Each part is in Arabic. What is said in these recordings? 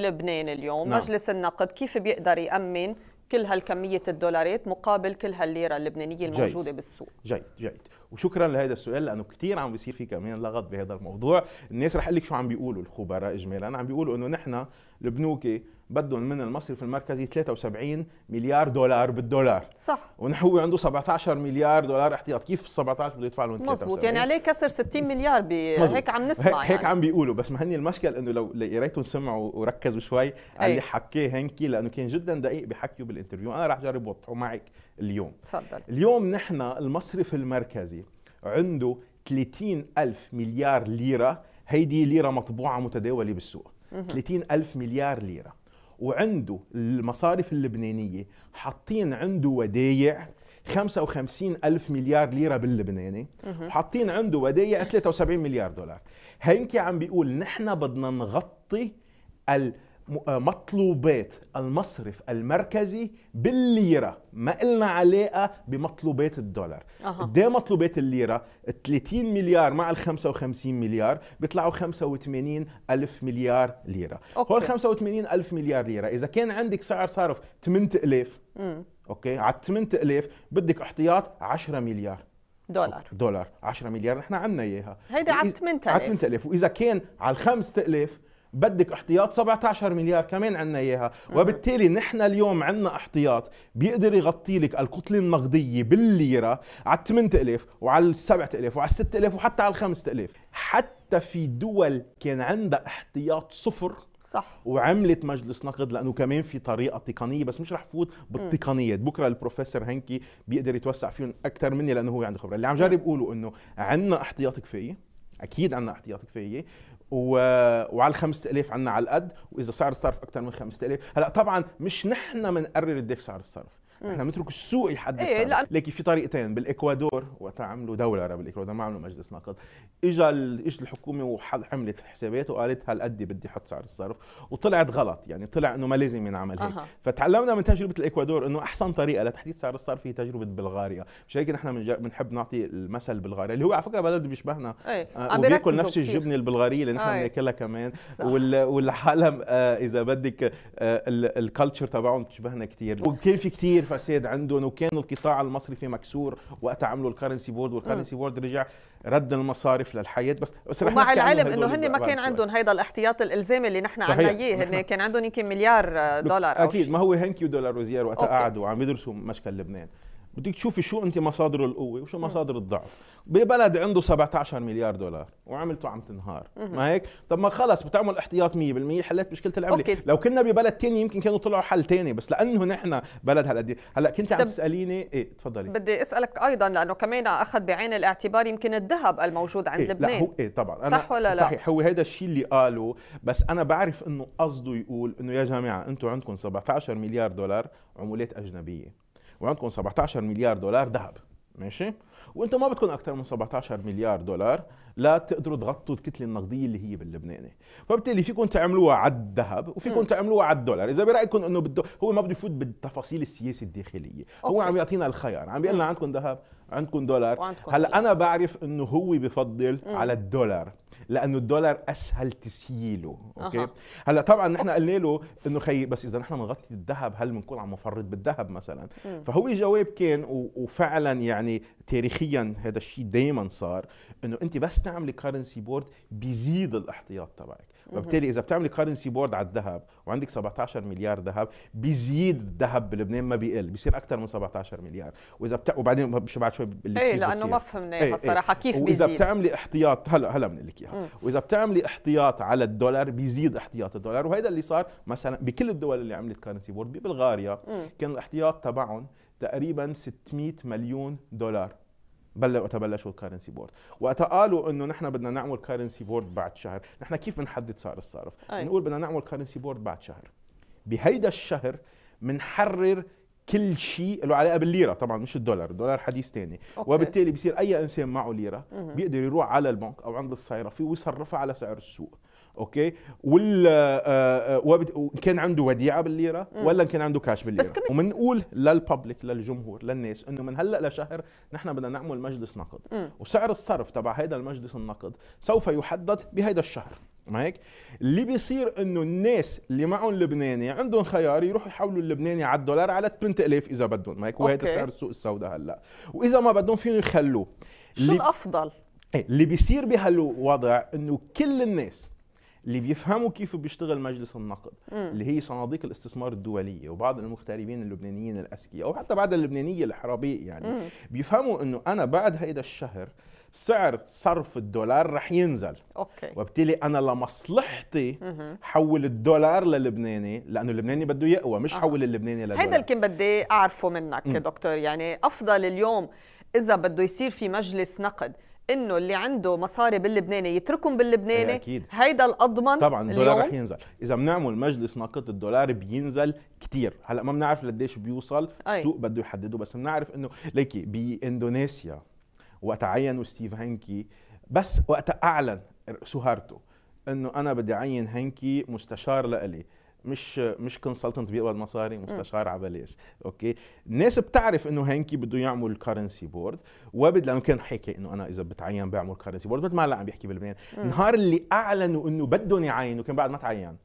لبنان اليوم نعم. مجلس النقد كيف بيقدر يأمن كل هالكمية الدولارات مقابل كل هالليرة اللبنانية الموجودة جيد. بالسوق جيد جيد وشكرا لهذا السؤال لانه كثير عم بيصير في كمان لغط بهذا الموضوع الناس رح اقول لك شو عم بيقولوا الخبراء اجمالا عم بيقولوا انه نحن البنوك بدهم من المصرف المركزي 73 مليار دولار بالدولار صح ونحو عنده 17 مليار دولار احتياط كيف 17 بده يدفع لهم 73 مزبوط يعني عليه كسر 60 مليار بي... هيك عم نسمع يعني. هيك عم بيقولوا بس ما هني المشكل انه لو يا ريتهم سمعوا وركزوا شوي على اللي حكيه هنكي لانه كان جدا دقيق بحكيه بالانترفيو انا رح اجرب اوضحه معك اليوم تفضل اليوم نحن المصرف المركزي عنده 30 ألف مليار ليرة هيدي ليرة مطبوعة متداولة بالسوق 30 ألف مليار ليرة وعنده المصارف اللبنانية حاطين عنده ودايع 55 ألف مليار ليرة باللبناني وحاطين عنده ودايع 73 مليار دولار هينكي عم بيقول نحن بدنا نغطي ال آه، مطلوبات المصرف المركزي بالليرة ما إلنا علاقة بمطلوبات الدولار أه. دي إيه مطلوبات الليرة 30 مليار مع ال 55 مليار بيطلعوا 85 ألف مليار ليرة أوكي. هول 85 ألف مليار ليرة إذا كان عندك سعر صرف 8000 ألف أوكي على 8000 بدك احتياط 10 مليار دولار دولار 10 مليار نحن عندنا اياها هيدا على 8000 على 8000 واذا كان على 5000 بدك احتياط 17 مليار كمان عندنا اياها وبالتالي نحن اليوم عندنا احتياط بيقدر يغطي لك الكتله النقديه بالليره على 8000 وعلى 7000 وعلى 6000 وحتى على 5000 حتى في دول كان عندها احتياط صفر صح وعملت مجلس نقد لانه كمان في طريقه تقنيه بس مش رح فوت بالتقنيات بكره البروفيسور هنكي بيقدر يتوسع فيهم اكثر مني لانه هو عنده خبره اللي عم جرب اقوله انه عندنا احتياط كفايه اكيد عندنا احتياط كفايه و... وعلى 5000 عندنا على القد واذا سعر الصرف اكثر من 5000 هلا طبعا مش نحن بنقرر قد سعر الصرف احنا بنترك السوق يحدد إيه لا. لكن في طريقتين بالاكوادور وقت عملوا دوله بالاكوادور ما عملوا مجلس نقد اجى اجت الحكومه وحملت حسابات وقالت هالقد بدي احط سعر الصرف وطلعت غلط يعني طلع انه ما لازم ينعمل هيك أه. فتعلمنا من تجربه الاكوادور انه احسن طريقه لتحديد سعر الصرف هي تجربه بلغاريا مش هيك نحن بنحب نعطي المثل بلغاريا اللي هو على فكره بلد بيشبهنا ايه. آه وبياكل نفس كتير. الجبنه البلغاريه اللي نحن إيه. بناكلها كمان والعالم آه اذا بدك آه الكالتشر تبعهم بتشبهنا كثير وكان في كثير فساد عندهم وكان القطاع المصرفي مكسور وقت عملوا الكرنسي بورد والكرنسي بورد رجع رد المصارف للحياه بس بس رح ومع العلم انه هن ما كان عندهم هيدا الاحتياط الالزامي اللي نحن عنا اياه هن كان عندهم يمكن مليار دولار اكيد ما هو هنكي ودولار وزيار وقت قعدوا عم يدرسوا مشكل لبنان بدك تشوفي شو انت مصادر القوه وشو مصادر الضعف ببلد عنده 17 مليار دولار وعملته عم تنهار ما هيك طب ما خلص بتعمل احتياط 100% حلت مشكله العمله أوكي. لو كنا ببلد تاني يمكن كانوا طلعوا حل تاني بس لانه نحن بلد هلا هلا كنت عم تساليني ايه تفضلي بدي اسالك ايضا لانه كمان اخذ بعين الاعتبار يمكن الذهب الموجود عند إيه؟ لبنان لا هو ايه طبعا أنا صح ولا لا صحيح هو هذا الشيء اللي قاله بس انا بعرف انه قصده يقول انه يا جماعه انتم عندكم 17 مليار دولار عمولات اجنبيه وعندكم 17 مليار دولار ذهب ماشي وانتم ما بدكم اكثر من 17 مليار دولار لا تقدروا تغطوا الكتله النقديه اللي هي باللبناني فبالتالي فيكم تعملوها على الذهب وفيكم تعملوها على الدولار اذا برايكم انه بده هو ما بده يفوت بالتفاصيل السياسه الداخليه أوكي. هو عم يعطينا الخيار عم بيقول لنا عندكم ذهب عندكم دولار هلا انا بعرف انه هو بفضل مم. على الدولار لانه الدولار اسهل تسييله اوكي أه. هلا طبعا نحن قلنا له انه خي بس اذا نحن بنغطي الذهب هل بنكون عم نفرط بالذهب مثلا مم. فهو جواب كان وفعلا يعني تاريخيا هذا الشيء دائما صار انه انت بس تعملي كارنسي بورد بيزيد الاحتياط تبعك وبالتالي اذا بتعملي كارنسي بورد على الذهب وعندك 17 مليار ذهب بيزيد الذهب بلبنان ما بيقل بيصير اكثر من 17 مليار واذا بت... وبعدين مش بعد شوي ايه لانه ما فهمنا ايه الصراحه إيه. كيف بيزيد واذا بتعملي احتياط هلا هلا بنقول لك اياها واذا بتعملي احتياط على الدولار بيزيد احتياط الدولار وهذا اللي صار مثلا بكل الدول اللي عملت كارنسي بورد ببلغاريا كان الاحتياط تبعهم تقريبا 600 مليون دولار بلغوا تبلشوا الكارنسي بورد وقتها قالوا انه نحن بدنا نعمل كارنسي بورد بعد شهر نحن كيف بنحدد سعر الصرف بنقول بدنا نعمل كارنسي بورد بعد شهر بهيدا الشهر بنحرر كل شيء له علاقه بالليره طبعا مش الدولار الدولار حديث ثاني وبالتالي بصير اي انسان معه ليره بيقدر يروح على البنك او عند الصيرفي ويصرفها على سعر السوق اوكي وال آه، آه، كان عنده وديعه بالليره ولا كان عنده كاش بالليره بس كم... ومنقول للببليك للجمهور للناس انه من هلا لشهر نحن بدنا نعمل مجلس نقد مم. وسعر الصرف تبع هذا المجلس النقد سوف يحدد بهذا الشهر هيك؟ اللي بيصير انه الناس اللي معهم لبناني عندهم خيار يروحوا يحولوا اللبناني على الدولار على 8000 اذا بدهم معك وهذا سعر السوق السوداء هلا واذا ما بدهم فيهم يخلوه شو الافضل إيه، اللي بيصير بهالوضع انه كل الناس اللي بيفهموا كيف بيشتغل مجلس النقد م. اللي هي صناديق الاستثمار الدوليه وبعض المغتربين اللبنانيين الاذكياء او حتى بعض اللبنانيه الحرابيه يعني م. بيفهموا انه انا بعد هيدا الشهر سعر صرف الدولار رح ينزل اوكي وبالتالي انا لمصلحتي حول الدولار للبناني لانه اللبناني بده يقوى مش آه. حول اللبناني للدولار هيدا اللي بدي اعرفه منك دكتور يعني افضل اليوم اذا بده يصير في مجلس نقد انه اللي عنده مصاري باللبناني يتركهم باللبناني إيه، اكيد هيدا الاضمن طبعا الدولار رح ينزل اذا بنعمل مجلس نقد الدولار بينزل كتير هلا ما بنعرف لقديش بيوصل أي. السوق بده يحدده بس بنعرف انه ليكي باندونيسيا وقت عينوا ستيف هانكي بس وقت اعلن سهارته انه انا بدي اعين هانكي مستشار لإلي مش مش كونسلتنت بيقبض مصاري مستشار على بلاش اوكي الناس بتعرف انه هنكي بده يعمل كارنسي بورد وبد لانه كان حكي انه انا اذا بتعين بعمل كارنسي بورد مثل ما هلا عم بيحكي بلبنان النهار اللي اعلنوا انه بدهم يعينوا كان بعد ما تعين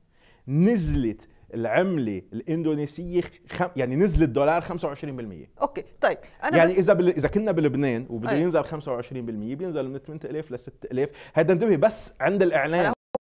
نزلت العمله الاندونيسيه خم... يعني نزل الدولار 25% اوكي طيب انا يعني بس... اذا بل... اذا كنا بلبنان وبده ينزل 25% بينزل من 8000 ل 6000 هذا انتبهي بس عند الاعلان